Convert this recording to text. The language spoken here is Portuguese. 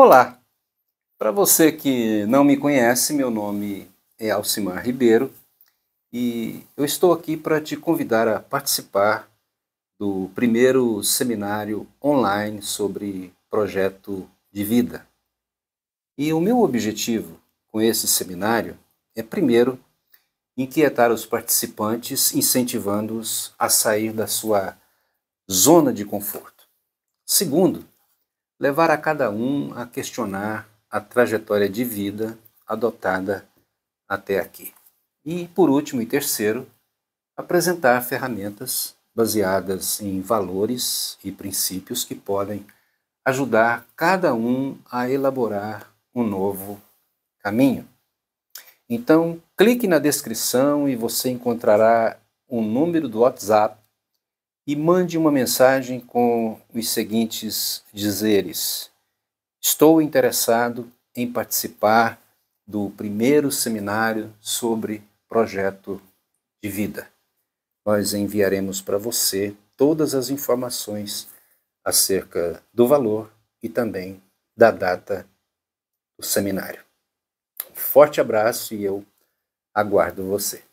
Olá! Para você que não me conhece, meu nome é Alcimar Ribeiro e eu estou aqui para te convidar a participar do primeiro seminário online sobre projeto de vida. E o meu objetivo com esse seminário é, primeiro, inquietar os participantes, incentivando-os a sair da sua zona de conforto. Segundo, levar a cada um a questionar a trajetória de vida adotada até aqui. E, por último e terceiro, apresentar ferramentas baseadas em valores e princípios que podem ajudar cada um a elaborar um novo caminho. Então, clique na descrição e você encontrará o um número do WhatsApp e mande uma mensagem com os seguintes dizeres: Estou interessado em participar do primeiro seminário sobre projeto de vida. Nós enviaremos para você todas as informações acerca do valor e também da data do seminário. Um forte abraço e eu aguardo você.